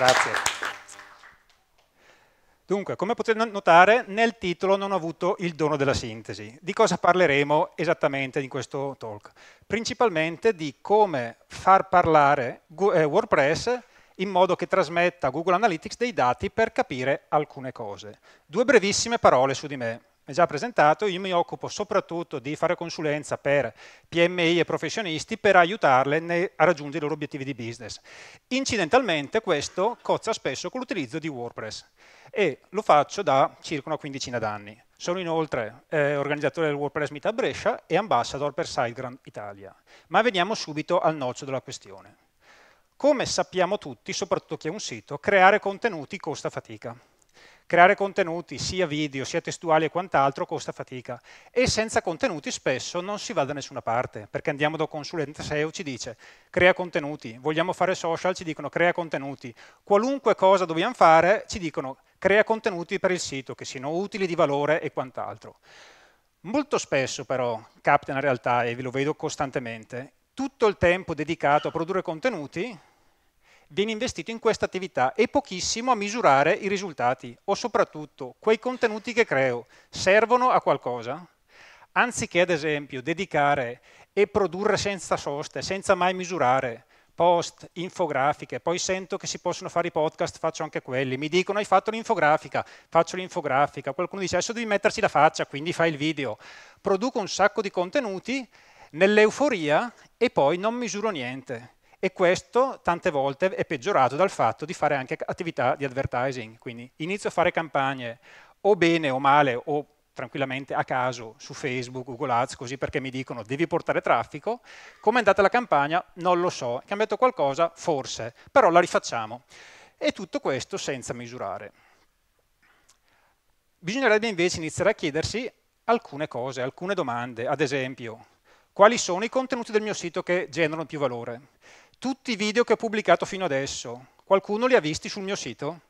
Grazie. Dunque, come potete notare, nel titolo non ho avuto il dono della sintesi. Di cosa parleremo esattamente in questo talk? Principalmente di come far parlare eh, WordPress in modo che trasmetta a Google Analytics dei dati per capire alcune cose. Due brevissime parole su di me già presentato, io mi occupo soprattutto di fare consulenza per PMI e professionisti per aiutarle a raggiungere i loro obiettivi di business. Incidentalmente questo cozza spesso con l'utilizzo di WordPress e lo faccio da circa una quindicina d'anni. Sono inoltre eh, organizzatore del WordPress Meetup Brescia e ambassador per SiteGround Italia. Ma veniamo subito al noccio della questione. Come sappiamo tutti, soprattutto chi ha un sito, creare contenuti costa fatica. Creare contenuti, sia video, sia testuali e quant'altro, costa fatica. E senza contenuti spesso non si va da nessuna parte, perché andiamo da un consulente SEO, ci dice crea contenuti, vogliamo fare social, ci dicono crea contenuti. Qualunque cosa dobbiamo fare, ci dicono crea contenuti per il sito, che siano utili, di valore e quant'altro. Molto spesso però capita in realtà, e ve lo vedo costantemente, tutto il tempo dedicato a produrre contenuti viene investito in questa attività e pochissimo a misurare i risultati o soprattutto quei contenuti che creo servono a qualcosa? Anziché ad esempio dedicare e produrre senza soste, senza mai misurare post, infografiche, poi sento che si possono fare i podcast, faccio anche quelli, mi dicono hai fatto l'infografica, faccio l'infografica, qualcuno dice adesso ah, devi metterci la faccia, quindi fai il video, produco un sacco di contenuti nell'euforia e poi non misuro niente e questo tante volte è peggiorato dal fatto di fare anche attività di advertising, quindi inizio a fare campagne o bene o male o tranquillamente a caso su Facebook, Google Ads, così perché mi dicono devi portare traffico, come è andata la campagna non lo so, è cambiato qualcosa forse, però la rifacciamo. E tutto questo senza misurare. Bisognerebbe invece iniziare a chiedersi alcune cose, alcune domande, ad esempio, quali sono i contenuti del mio sito che generano più valore? tutti i video che ho pubblicato fino adesso, qualcuno li ha visti sul mio sito?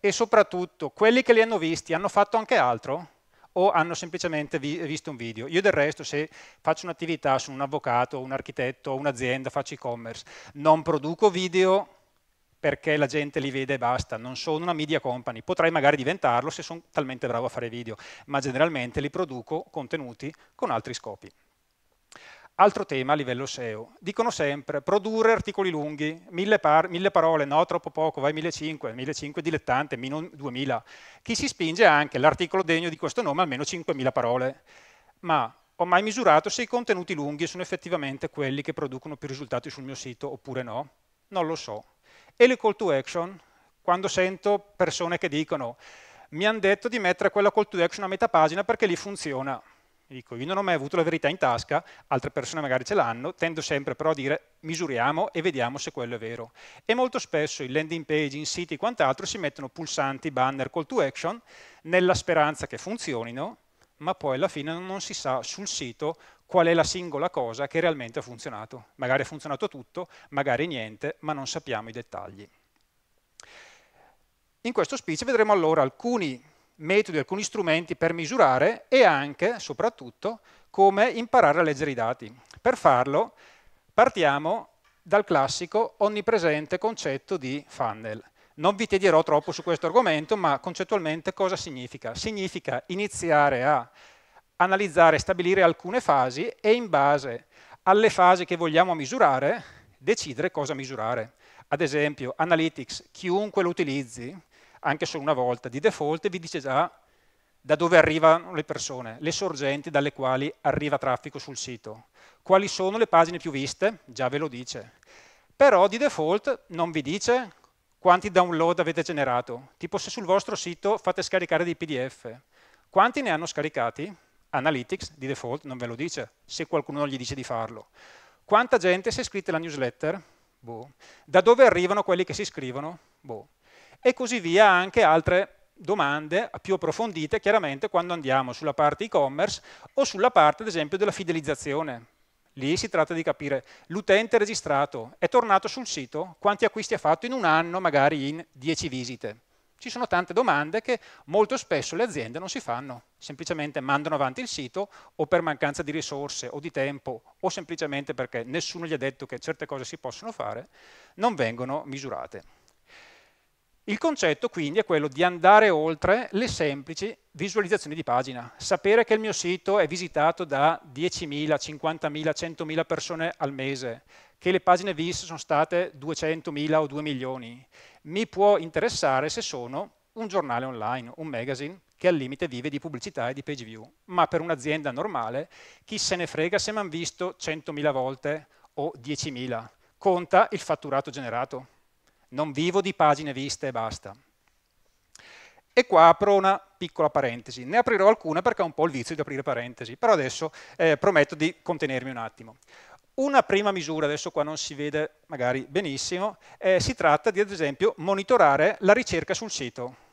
E soprattutto, quelli che li hanno visti hanno fatto anche altro? o hanno semplicemente vi visto un video. Io del resto se faccio un'attività, sono un avvocato, un architetto, un'azienda, faccio e-commerce, non produco video perché la gente li vede e basta, non sono una media company, potrei magari diventarlo se sono talmente bravo a fare video, ma generalmente li produco contenuti con altri scopi. Altro tema a livello SEO. Dicono sempre produrre articoli lunghi, mille, par mille parole, no, troppo poco, vai 1500, 1500 dilettante, meno 2000. Chi si spinge anche l'articolo degno di questo nome almeno 5000 parole. Ma ho mai misurato se i contenuti lunghi sono effettivamente quelli che producono più risultati sul mio sito oppure no? Non lo so. E le call to action? Quando sento persone che dicono mi hanno detto di mettere quella call to action a metà pagina perché lì funziona dico, io non ho mai avuto la verità in tasca, altre persone magari ce l'hanno, tendo sempre però a dire misuriamo e vediamo se quello è vero. E molto spesso in landing page, in siti e quant'altro si mettono pulsanti, banner, call to action, nella speranza che funzionino, ma poi alla fine non si sa sul sito qual è la singola cosa che realmente ha funzionato. Magari ha funzionato tutto, magari niente, ma non sappiamo i dettagli. In questo speech vedremo allora alcuni metodi, alcuni strumenti per misurare e anche, soprattutto, come imparare a leggere i dati. Per farlo partiamo dal classico onnipresente concetto di funnel. Non vi tedierò troppo su questo argomento, ma concettualmente cosa significa? Significa iniziare a analizzare, stabilire alcune fasi e in base alle fasi che vogliamo misurare, decidere cosa misurare. Ad esempio, Analytics, chiunque lo utilizzi, anche solo una volta di default, vi dice già da dove arrivano le persone, le sorgenti dalle quali arriva traffico sul sito, quali sono le pagine più viste, già ve lo dice. Però di default non vi dice quanti download avete generato, tipo se sul vostro sito fate scaricare dei PDF, quanti ne hanno scaricati? Analytics di default non ve lo dice, se qualcuno non gli dice di farlo. Quanta gente si è iscritta alla newsletter? Boh. Da dove arrivano quelli che si iscrivono? Boh e così via anche altre domande più approfondite chiaramente quando andiamo sulla parte e-commerce o sulla parte ad esempio della fidelizzazione. Lì si tratta di capire l'utente registrato, è tornato sul sito, quanti acquisti ha fatto in un anno, magari in 10 visite. Ci sono tante domande che molto spesso le aziende non si fanno, semplicemente mandano avanti il sito o per mancanza di risorse o di tempo o semplicemente perché nessuno gli ha detto che certe cose si possono fare, non vengono misurate. Il concetto quindi è quello di andare oltre le semplici visualizzazioni di pagina, sapere che il mio sito è visitato da 10.000, 50.000, 100.000 persone al mese, che le pagine viste sono state 200.000 o 2 milioni. Mi può interessare se sono un giornale online, un magazine, che al limite vive di pubblicità e di page view, ma per un'azienda normale chi se ne frega se mi hanno visto 100.000 volte o 10.000, conta il fatturato generato non vivo di pagine viste e basta. E qua apro una piccola parentesi, ne aprirò alcune perché è un po' il vizio di aprire parentesi, però adesso eh, prometto di contenermi un attimo. Una prima misura, adesso qua non si vede magari benissimo, eh, si tratta di ad esempio monitorare la ricerca sul sito.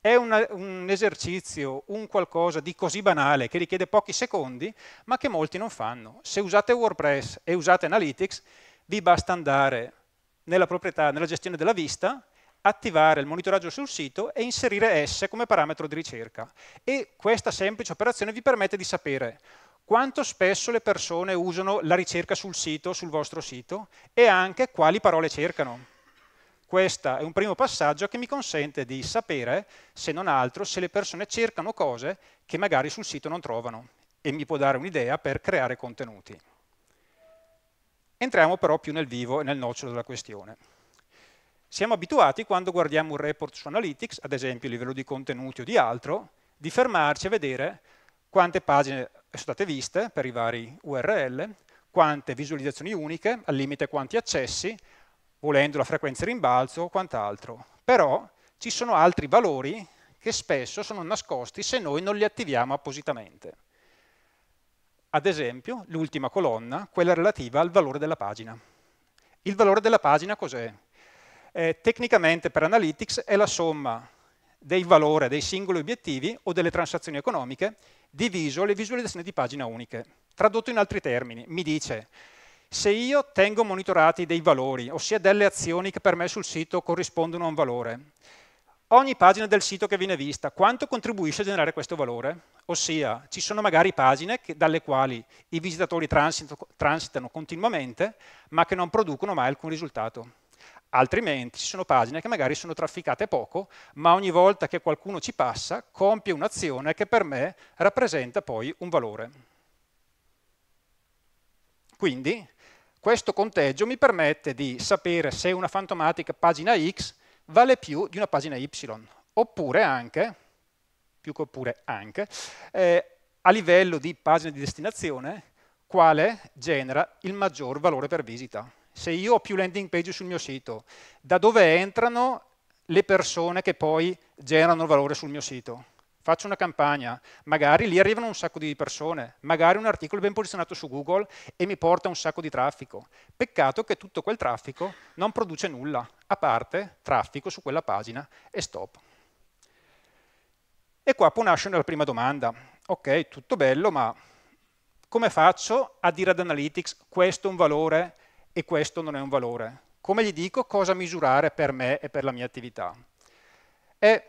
È una, un esercizio, un qualcosa di così banale che richiede pochi secondi, ma che molti non fanno. Se usate WordPress e usate Analytics, vi basta andare nella, proprietà, nella gestione della vista, attivare il monitoraggio sul sito e inserire S come parametro di ricerca. E questa semplice operazione vi permette di sapere quanto spesso le persone usano la ricerca sul sito, sul vostro sito, e anche quali parole cercano. Questo è un primo passaggio che mi consente di sapere, se non altro, se le persone cercano cose che magari sul sito non trovano e mi può dare un'idea per creare contenuti. Entriamo però più nel vivo e nel nocciolo della questione. Siamo abituati quando guardiamo un report su Analytics, ad esempio a livello di contenuti o di altro, di fermarci a vedere quante pagine sono state viste per i vari URL, quante visualizzazioni uniche, al limite quanti accessi, volendo la frequenza rimbalzo o quant'altro. Però ci sono altri valori che spesso sono nascosti se noi non li attiviamo appositamente. Ad esempio, l'ultima colonna, quella relativa al valore della pagina. Il valore della pagina cos'è? Eh, tecnicamente per Analytics è la somma del valore dei singoli obiettivi o delle transazioni economiche diviso le visualizzazioni di pagina uniche. Tradotto in altri termini, mi dice se io tengo monitorati dei valori, ossia delle azioni che per me sul sito corrispondono a un valore, ogni pagina del sito che viene vista, quanto contribuisce a generare questo valore? Ossia, ci sono magari pagine che, dalle quali i visitatori transito, transitano continuamente, ma che non producono mai alcun risultato. Altrimenti ci sono pagine che magari sono trafficate poco, ma ogni volta che qualcuno ci passa compie un'azione che per me rappresenta poi un valore. Quindi questo conteggio mi permette di sapere se una fantomatica pagina X vale più di una pagina Y, oppure anche, più che oppure anche, eh, a livello di pagina di destinazione, quale genera il maggior valore per visita. Se io ho più landing page sul mio sito, da dove entrano le persone che poi generano valore sul mio sito? faccio una campagna, magari lì arrivano un sacco di persone, magari un articolo ben posizionato su Google e mi porta un sacco di traffico. Peccato che tutto quel traffico non produce nulla, a parte traffico su quella pagina e stop. E qua può nascere la prima domanda. Ok, tutto bello, ma come faccio a dire ad Analytics questo è un valore e questo non è un valore? Come gli dico cosa misurare per me e per la mia attività? E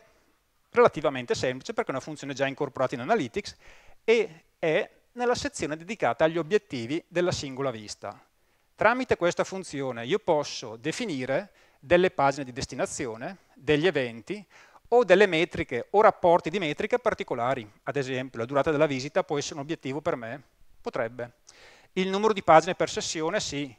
relativamente semplice perché è una funzione già incorporata in Analytics e è nella sezione dedicata agli obiettivi della singola vista. Tramite questa funzione io posso definire delle pagine di destinazione, degli eventi o delle metriche o rapporti di metriche particolari. Ad esempio la durata della visita può essere un obiettivo per me? Potrebbe. Il numero di pagine per sessione? Sì.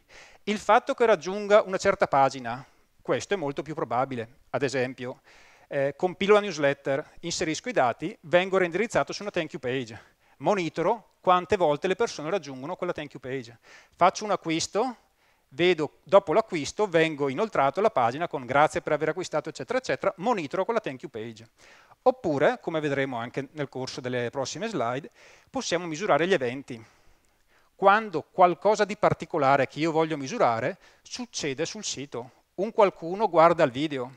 Il fatto che raggiunga una certa pagina? Questo è molto più probabile. Ad esempio eh, compilo la newsletter, inserisco i dati, vengo reindirizzato su una thank you page, monitoro quante volte le persone raggiungono quella thank you page, faccio un acquisto, vedo dopo l'acquisto vengo inoltrato alla pagina con grazie per aver acquistato eccetera eccetera, monitoro quella thank you page. Oppure, come vedremo anche nel corso delle prossime slide, possiamo misurare gli eventi. Quando qualcosa di particolare che io voglio misurare succede sul sito, un qualcuno guarda il video,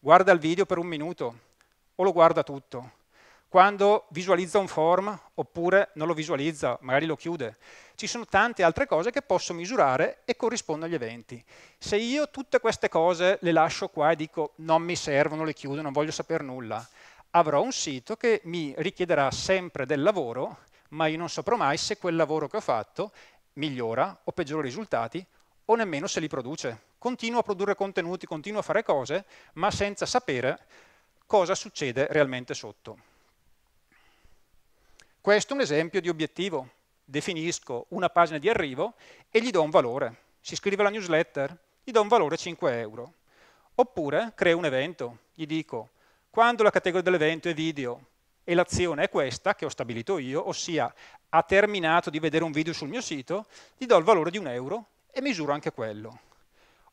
guarda il video per un minuto o lo guarda tutto. Quando visualizza un form oppure non lo visualizza, magari lo chiude. Ci sono tante altre cose che posso misurare e corrispondono agli eventi. Se io tutte queste cose le lascio qua e dico non mi servono, le chiudo, non voglio sapere nulla, avrò un sito che mi richiederà sempre del lavoro, ma io non saprò mai se quel lavoro che ho fatto migliora o peggiora i risultati o nemmeno se li produce. Continuo a produrre contenuti, continuo a fare cose, ma senza sapere cosa succede realmente sotto. Questo è un esempio di obiettivo. Definisco una pagina di arrivo e gli do un valore. Si scrive la newsletter, gli do un valore 5 euro. Oppure creo un evento, gli dico quando la categoria dell'evento è video e l'azione è questa che ho stabilito io, ossia ha terminato di vedere un video sul mio sito, gli do il valore di un euro e misuro anche quello.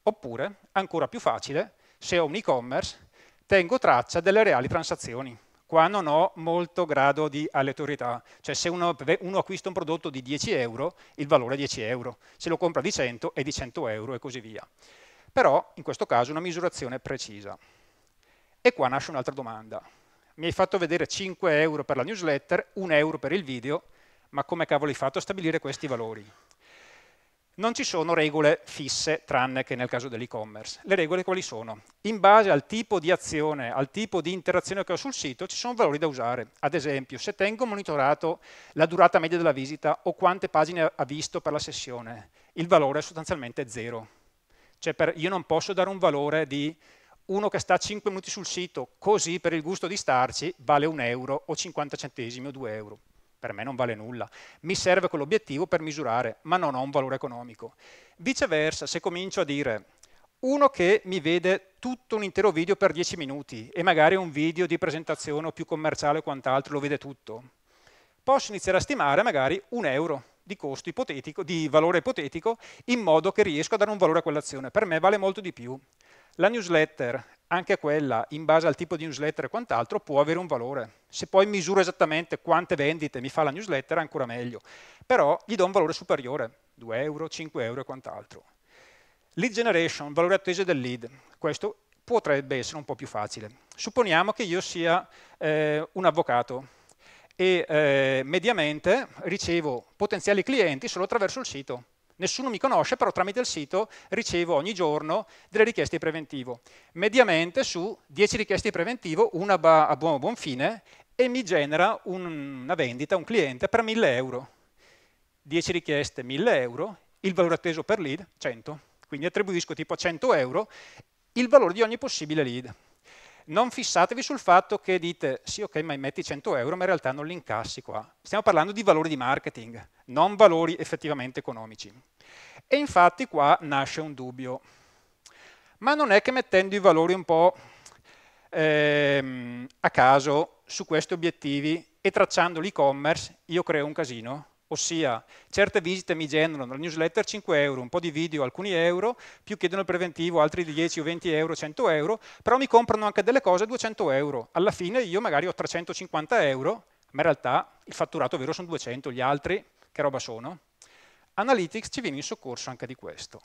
Oppure, ancora più facile, se ho un e-commerce, tengo traccia delle reali transazioni. Qua non ho molto grado di aleatorietà, cioè se uno, uno, acquista un prodotto di 10 euro, il valore è 10 euro, se lo compra di 100 è di 100 euro e così via. Però in questo caso una misurazione precisa. E qua nasce un'altra domanda. Mi hai fatto vedere 5 euro per la newsletter, 1 euro per il video, ma come cavolo hai fatto a stabilire questi valori? non ci sono regole fisse, tranne che nel caso dell'e-commerce. Le regole quali sono? In base al tipo di azione, al tipo di interazione che ho sul sito, ci sono valori da usare. Ad esempio, se tengo monitorato la durata media della visita o quante pagine ha visto per la sessione, il valore è sostanzialmente zero. Cioè per, io non posso dare un valore di uno che sta 5 minuti sul sito, così per il gusto di starci, vale un euro o 50 centesimi o 2 euro per me non vale nulla. Mi serve quell'obiettivo per misurare, ma non ho un valore economico. Viceversa, se comincio a dire uno che mi vede tutto un intero video per 10 minuti e magari un video di presentazione o più commerciale o quant'altro lo vede tutto, posso iniziare a stimare magari un euro di costo ipotetico, di valore ipotetico, in modo che riesco a dare un valore a quell'azione. Per me vale molto di più. La newsletter anche quella, in base al tipo di newsletter e quant'altro, può avere un valore. Se poi misuro esattamente quante vendite mi fa la newsletter, ancora meglio. Però gli do un valore superiore, 2 euro, 5 euro e quant'altro. Lead generation, valore atteso del lead. Questo potrebbe essere un po' più facile. Supponiamo che io sia eh, un avvocato e eh, mediamente ricevo potenziali clienti solo attraverso il sito Nessuno mi conosce, però tramite il sito ricevo ogni giorno delle richieste di preventivo. Mediamente su 10 richieste di preventivo, una a buon, a buon fine, e mi genera un, una vendita, un cliente per 1000 euro. 10 richieste, 1000 euro, il valore atteso per lead, 100. Quindi attribuisco tipo a 100 euro il valore di ogni possibile lead non fissatevi sul fatto che dite sì ok ma metti 100 euro ma in realtà non li incassi qua. Stiamo parlando di valori di marketing, non valori effettivamente economici. E infatti qua nasce un dubbio. Ma non è che mettendo i valori un po' ehm, a caso su questi obiettivi e tracciando l'e-commerce io creo un casino? Ossia, certe visite mi generano la newsletter 5 euro, un po' di video, alcuni euro, più chiedono il preventivo altri 10 o 20 euro, 100 euro, però mi comprano anche delle cose 200 euro. Alla fine io magari ho 350 euro, ma in realtà il fatturato vero sono 200, gli altri che roba sono? Analytics ci viene in soccorso anche di questo.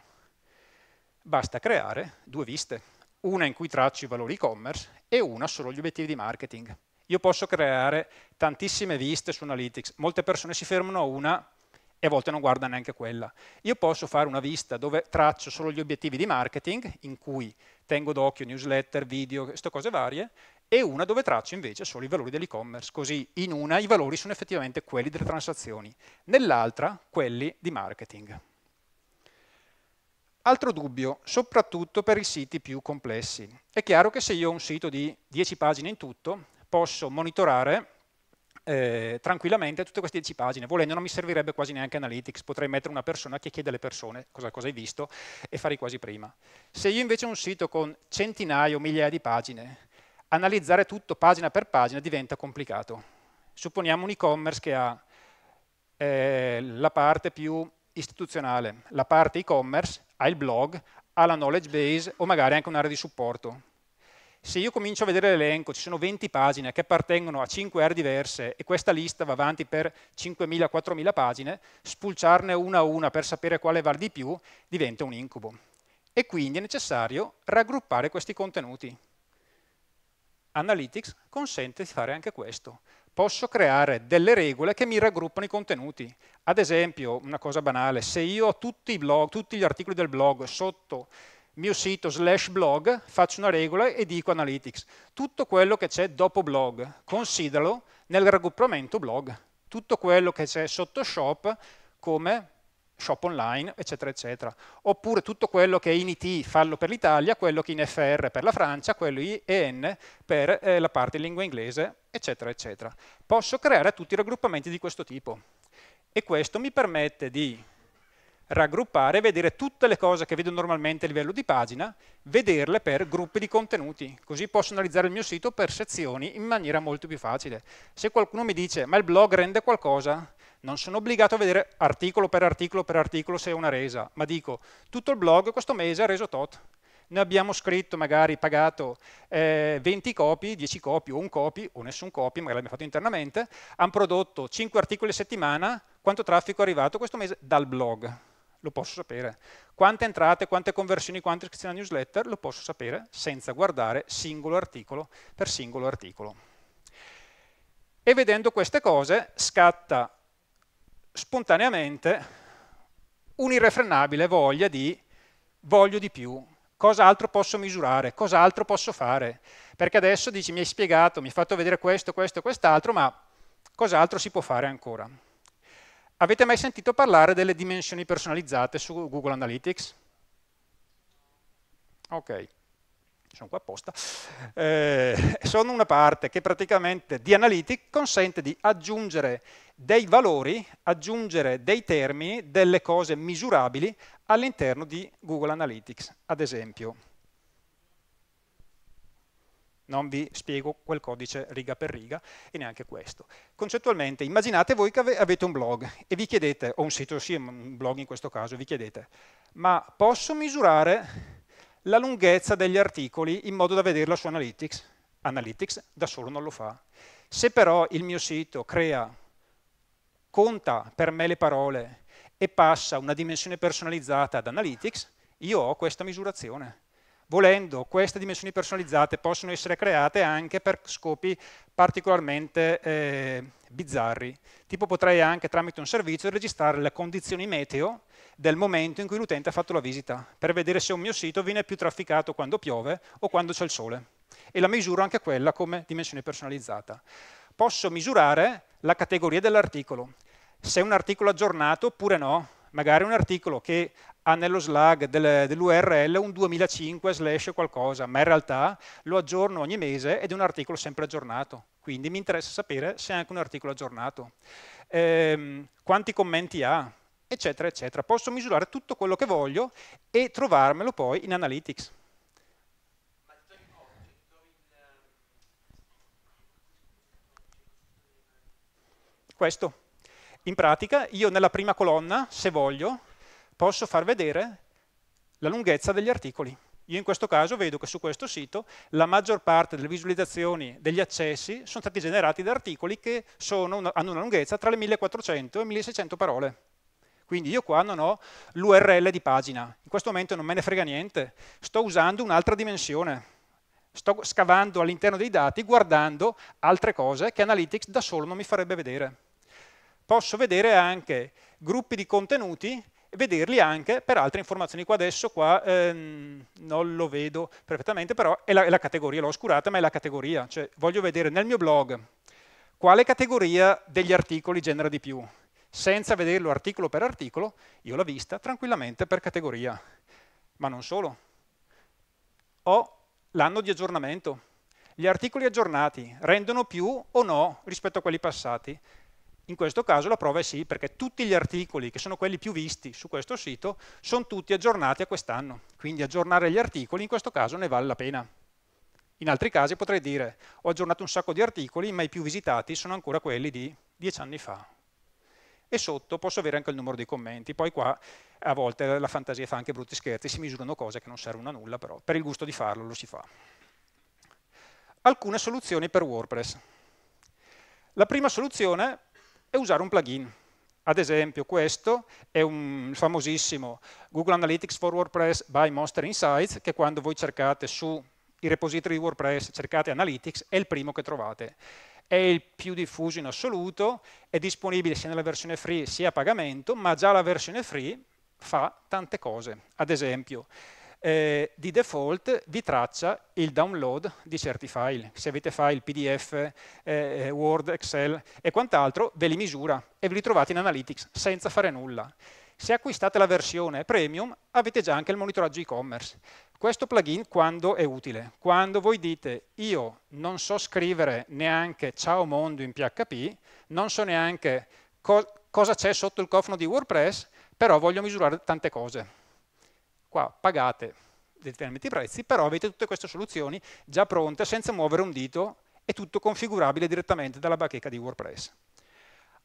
Basta creare due viste, una in cui traccio i valori e-commerce e una solo gli obiettivi di marketing io posso creare tantissime viste su Analytics, molte persone si fermano a una e a volte non guardano neanche quella. Io posso fare una vista dove traccio solo gli obiettivi di marketing, in cui tengo d'occhio newsletter, video, queste cose varie, e una dove traccio invece solo i valori dell'e-commerce, così in una i valori sono effettivamente quelli delle transazioni, nell'altra quelli di marketing. Altro dubbio, soprattutto per i siti più complessi. È chiaro che se io ho un sito di 10 pagine in tutto, posso monitorare eh, tranquillamente tutte queste 10 pagine, volendo non mi servirebbe quasi neanche Analytics, potrei mettere una persona che chiede alle persone cosa, cosa hai visto e fare quasi prima. Se io invece ho un sito con centinaia o migliaia di pagine, analizzare tutto pagina per pagina diventa complicato. Supponiamo un e-commerce che ha eh, la parte più istituzionale, la parte e-commerce, ha il blog, ha la knowledge base o magari anche un'area di supporto se io comincio a vedere l'elenco, ci sono 20 pagine che appartengono a 5 R diverse e questa lista va avanti per 5.000-4.000 pagine, spulciarne una a una per sapere quale vale di più diventa un incubo. E quindi è necessario raggruppare questi contenuti. Analytics consente di fare anche questo. Posso creare delle regole che mi raggruppano i contenuti. Ad esempio, una cosa banale, se io ho tutti, blog, tutti gli articoli del blog sotto mio sito slash blog, faccio una regola e dico analytics. Tutto quello che c'è dopo blog, consideralo nel raggruppamento blog. Tutto quello che c'è sotto shop come shop online, eccetera, eccetera. Oppure tutto quello che in IT fallo per l'Italia, quello che in FR per la Francia, quello in EN per eh, la parte in lingua inglese, eccetera, eccetera. Posso creare tutti i raggruppamenti di questo tipo. E questo mi permette di raggruppare e vedere tutte le cose che vedo normalmente a livello di pagina, vederle per gruppi di contenuti, così posso analizzare il mio sito per sezioni in maniera molto più facile. Se qualcuno mi dice ma il blog rende qualcosa, non sono obbligato a vedere articolo per articolo per articolo se è una resa, ma dico tutto il blog questo mese ha reso tot. Ne abbiamo scritto, magari pagato eh, 20 copie, 10 copie o un copy o nessun copy, magari l'abbiamo fatto internamente, hanno prodotto 5 articoli a settimana, quanto traffico è arrivato questo mese dal blog lo posso sapere. Quante entrate, quante conversioni, quante iscrizioni a newsletter, lo posso sapere senza guardare singolo articolo per singolo articolo. E vedendo queste cose scatta spontaneamente un'irrefrenabile voglia di voglio di più, cos'altro posso misurare, cos'altro posso fare, perché adesso dici mi hai spiegato, mi hai fatto vedere questo, questo, e quest'altro, ma cos'altro si può fare ancora? Avete mai sentito parlare delle dimensioni personalizzate su Google Analytics? Ok, sono qua apposta. Eh, sono una parte che praticamente di Analytics consente di aggiungere dei valori, aggiungere dei termini, delle cose misurabili all'interno di Google Analytics, ad esempio non vi spiego quel codice riga per riga e neanche questo. Concettualmente immaginate voi che avete un blog e vi chiedete, o un sito, sì, un blog in questo caso, vi chiedete, ma posso misurare la lunghezza degli articoli in modo da vederla su Analytics? Analytics da solo non lo fa. Se però il mio sito crea, conta per me le parole e passa una dimensione personalizzata ad Analytics, io ho questa misurazione volendo queste dimensioni personalizzate possono essere create anche per scopi particolarmente eh, bizzarri, tipo potrei anche tramite un servizio registrare le condizioni meteo del momento in cui l'utente ha fatto la visita, per vedere se un mio sito viene più trafficato quando piove o quando c'è il sole. E la misuro anche quella come dimensione personalizzata. Posso misurare la categoria dell'articolo, se è un articolo aggiornato oppure no, magari un articolo che ha nello slug dell'URL un 2005 slash qualcosa, ma in realtà lo aggiorno ogni mese ed è un articolo sempre aggiornato, quindi mi interessa sapere se è anche un articolo aggiornato. Ehm, quanti commenti ha, eccetera, eccetera. Posso misurare tutto quello che voglio e trovarmelo poi in Analytics. Questo. In pratica, io nella prima colonna, se voglio, posso far vedere la lunghezza degli articoli. Io in questo caso vedo che su questo sito la maggior parte delle visualizzazioni degli accessi sono stati generati da articoli che sono, hanno una lunghezza tra le 1400 e 1600 parole. Quindi io qua non ho l'URL di pagina, in questo momento non me ne frega niente, sto usando un'altra dimensione, sto scavando all'interno dei dati guardando altre cose che Analytics da solo non mi farebbe vedere. Posso vedere anche gruppi di contenuti vederli anche per altre informazioni. Qua adesso qua, ehm, non lo vedo perfettamente, però è la, è la categoria, l'ho oscurata, ma è la categoria. Cioè, voglio vedere nel mio blog quale categoria degli articoli genera di più. Senza vederlo articolo per articolo, io l'ho vista tranquillamente per categoria. Ma non solo. Ho l'anno di aggiornamento. Gli articoli aggiornati rendono più o no rispetto a quelli passati? In questo caso la prova è sì, perché tutti gli articoli, che sono quelli più visti su questo sito, sono tutti aggiornati a quest'anno. Quindi aggiornare gli articoli in questo caso ne vale la pena. In altri casi potrei dire ho aggiornato un sacco di articoli, ma i più visitati sono ancora quelli di dieci anni fa. E sotto posso avere anche il numero dei commenti, poi qua a volte la fantasia fa anche brutti scherzi, si misurano cose che non servono a nulla, però per il gusto di farlo lo si fa. Alcune soluzioni per WordPress. La prima soluzione e usare un plugin. Ad esempio questo è un famosissimo Google Analytics for WordPress by Monster Insights che quando voi cercate sui repository di WordPress, cercate Analytics, è il primo che trovate. È il più diffuso in assoluto, è disponibile sia nella versione free sia a pagamento, ma già la versione free fa tante cose. Ad esempio, eh, di default vi traccia il download di certi file. Se avete file PDF, eh, eh, Word, Excel e quant'altro, ve li misura e ve li trovate in Analytics senza fare nulla. Se acquistate la versione premium avete già anche il monitoraggio e-commerce. Questo plugin quando è utile? Quando voi dite io non so scrivere neanche ciao mondo in PHP, non so neanche co cosa c'è sotto il cofano di WordPress, però voglio misurare tante cose Qua pagate determinati prezzi, però avete tutte queste soluzioni già pronte senza muovere un dito e tutto configurabile direttamente dalla bacheca di WordPress.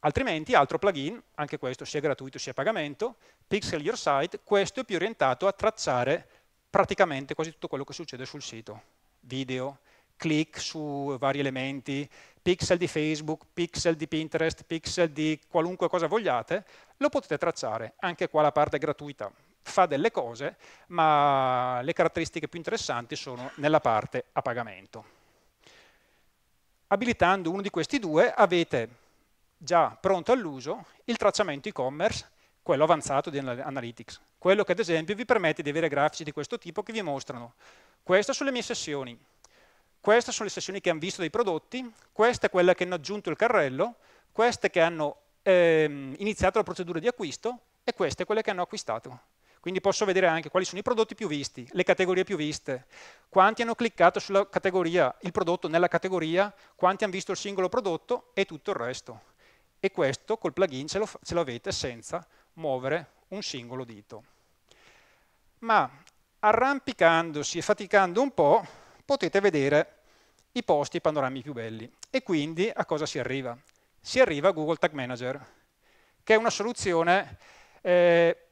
Altrimenti, altro plugin, anche questo sia gratuito sia a pagamento, Pixel Your Site, questo è più orientato a tracciare praticamente quasi tutto quello che succede sul sito. Video, click su vari elementi, pixel di Facebook, pixel di Pinterest, pixel di qualunque cosa vogliate, lo potete tracciare, anche qua la parte è gratuita, fa delle cose, ma le caratteristiche più interessanti sono nella parte a pagamento. Abilitando uno di questi due avete già pronto all'uso il tracciamento e-commerce, quello avanzato di Analytics, quello che ad esempio vi permette di avere grafici di questo tipo che vi mostrano queste sono le mie sessioni, queste sono le sessioni che hanno visto dei prodotti, questa è quella che hanno aggiunto il carrello, queste che hanno ehm, iniziato la procedura di acquisto e queste quelle che hanno acquistato. Quindi posso vedere anche quali sono i prodotti più visti, le categorie più viste, quanti hanno cliccato sulla categoria, il prodotto nella categoria, quanti hanno visto il singolo prodotto e tutto il resto. E questo col plugin ce lo, ce lo avete senza muovere un singolo dito. Ma arrampicandosi e faticando un po' potete vedere i posti, e i panorami più belli. E quindi a cosa si arriva? Si arriva a Google Tag Manager, che è una soluzione eh,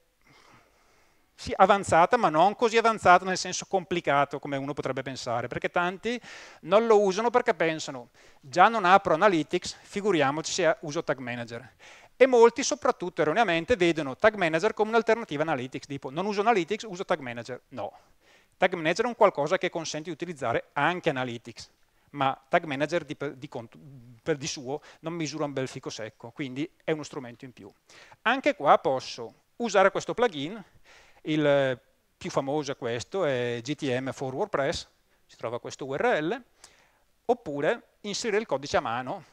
sì, avanzata, ma non così avanzata nel senso complicato come uno potrebbe pensare, perché tanti non lo usano perché pensano, già non apro Analytics, figuriamoci se uso Tag Manager. E molti, soprattutto erroneamente, vedono Tag Manager come un'alternativa a Analytics, tipo non uso Analytics, uso Tag Manager. No, Tag Manager è un qualcosa che consente di utilizzare anche Analytics, ma Tag Manager di di conto, per di suo non misura un bel fico secco, quindi è uno strumento in più. Anche qua posso usare questo plugin il più famoso è questo, è GTM for WordPress, si trova questo URL, oppure inserire il codice a mano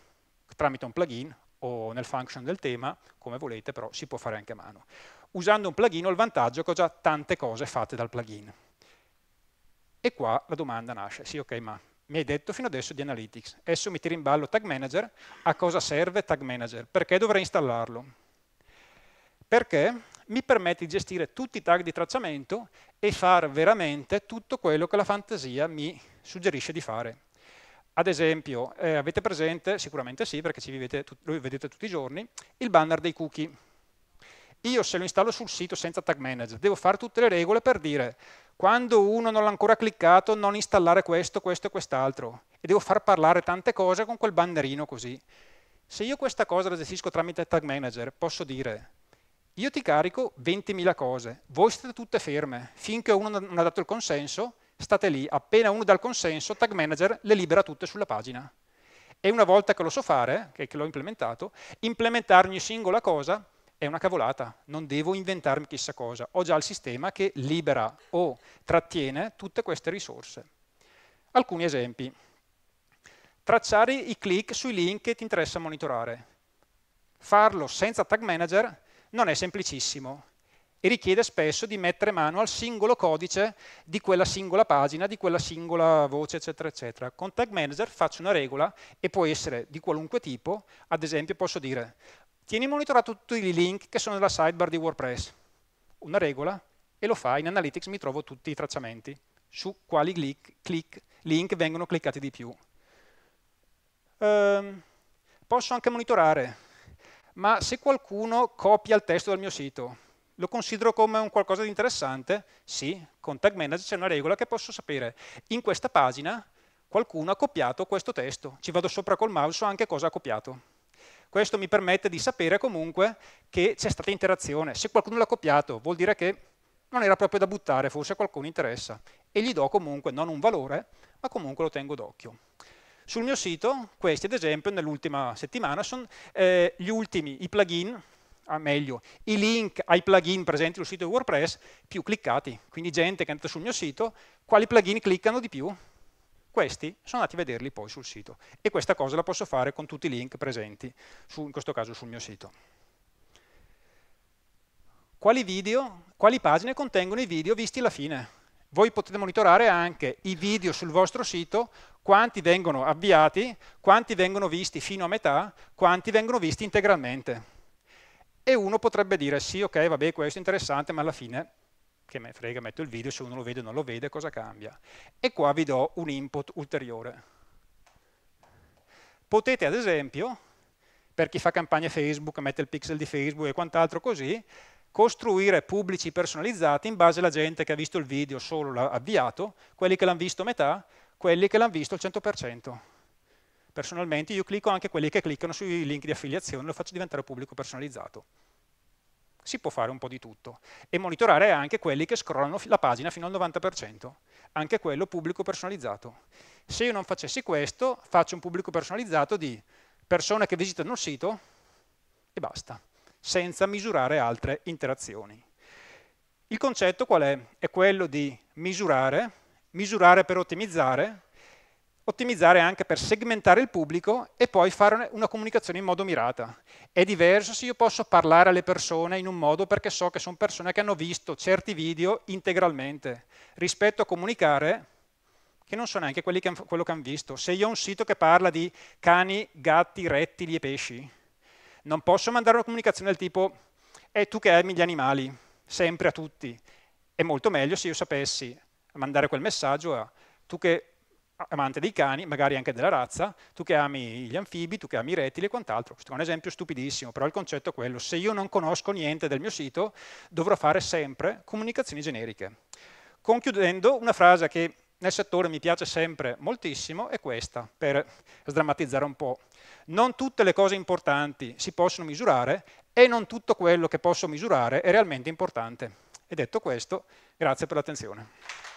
tramite un plugin o nel function del tema, come volete, però si può fare anche a mano. Usando un plugin ho il vantaggio che ho già tante cose fatte dal plugin. E qua la domanda nasce, sì ok, ma mi hai detto fino adesso di Analytics, adesso mi tiro in ballo Tag Manager, a cosa serve Tag Manager? Perché dovrei installarlo? Perché mi permette di gestire tutti i tag di tracciamento e fare veramente tutto quello che la fantasia mi suggerisce di fare. Ad esempio, eh, avete presente, sicuramente sì, perché tut lo vedete tutti i giorni, il banner dei cookie. Io se lo installo sul sito senza tag manager, devo fare tutte le regole per dire quando uno non l'ha ancora cliccato non installare questo, questo e quest'altro. E devo far parlare tante cose con quel bannerino così. Se io questa cosa la gestisco tramite tag manager, posso dire io ti carico 20.000 cose, voi state tutte ferme, finché uno non ha dato il consenso, state lì, appena uno dà il consenso, Tag Manager le libera tutte sulla pagina. E una volta che lo so fare, che, l'ho implementato, implementare ogni singola cosa è una cavolata, non devo inventarmi chissà cosa, ho già il sistema che libera o trattiene tutte queste risorse. Alcuni esempi. Tracciare i click sui link che ti interessa monitorare. Farlo senza Tag Manager non è semplicissimo e richiede spesso di mettere mano al singolo codice di quella singola pagina, di quella singola voce, eccetera, eccetera. Con Tag Manager faccio una regola e può essere di qualunque tipo, ad esempio posso dire tieni monitorato tutti i link che sono nella sidebar di WordPress, una regola, e lo fa, in Analytics mi trovo tutti i tracciamenti, su quali click, click, link vengono cliccati di più. Ehm, posso anche monitorare ma se qualcuno copia il testo dal mio sito, lo considero come un qualcosa di interessante? Sì, con Tag Manager c'è una regola che posso sapere. In questa pagina qualcuno ha copiato questo testo, ci vado sopra col mouse, so anche cosa ha copiato. Questo mi permette di sapere comunque che c'è stata interazione. Se qualcuno l'ha copiato vuol dire che non era proprio da buttare, forse a qualcuno interessa. E gli do comunque non un valore, ma comunque lo tengo d'occhio. Sul mio sito, questi ad esempio nell'ultima settimana, sono eh, gli ultimi, i plugin, ah, meglio, i link ai plugin presenti sul sito di WordPress più cliccati. Quindi gente che è andata sul mio sito, quali plugin cliccano di più? Questi sono andati a vederli poi sul sito. E questa cosa la posso fare con tutti i link presenti, su, in questo caso sul mio sito. Quali video, quali pagine contengono i video visti alla fine? Voi potete monitorare anche i video sul vostro sito quanti vengono avviati, quanti vengono visti fino a metà, quanti vengono visti integralmente. E uno potrebbe dire sì, ok, vabbè, questo è interessante, ma alla fine che me frega, metto il video, se uno lo vede o non lo vede, cosa cambia? E qua vi do un input ulteriore. Potete ad esempio, per chi fa campagne Facebook, mette il pixel di Facebook e quant'altro così, costruire pubblici personalizzati in base alla gente che ha visto il video, solo l'ha avviato, quelli che l'hanno visto metà, quelli che l'hanno visto al 100%. Personalmente io clicco anche quelli che cliccano sui link di affiliazione, lo faccio diventare pubblico personalizzato. Si può fare un po' di tutto. E monitorare anche quelli che scrollano la pagina fino al 90%, anche quello pubblico personalizzato. Se io non facessi questo, faccio un pubblico personalizzato di persone che visitano il sito e basta, senza misurare altre interazioni. Il concetto qual è? È quello di misurare misurare per ottimizzare, ottimizzare anche per segmentare il pubblico e poi fare una comunicazione in modo mirata. È diverso se io posso parlare alle persone in un modo perché so che sono persone che hanno visto certi video integralmente, rispetto a comunicare che non sono neanche quelli che quello che hanno visto. Se io ho un sito che parla di cani, gatti, rettili e pesci, non posso mandare una comunicazione del tipo è eh, tu che ami gli animali, sempre a tutti. È molto meglio se io sapessi mandare quel messaggio a tu che amante dei cani, magari anche della razza, tu che ami gli anfibi, tu che ami i rettili e quant'altro. Questo è un esempio stupidissimo, però il concetto è quello. Se io non conosco niente del mio sito, dovrò fare sempre comunicazioni generiche. Concludendo, una frase che nel settore mi piace sempre moltissimo è questa, per sdrammatizzare un po'. Non tutte le cose importanti si possono misurare e non tutto quello che posso misurare è realmente importante. E detto questo, grazie per l'attenzione.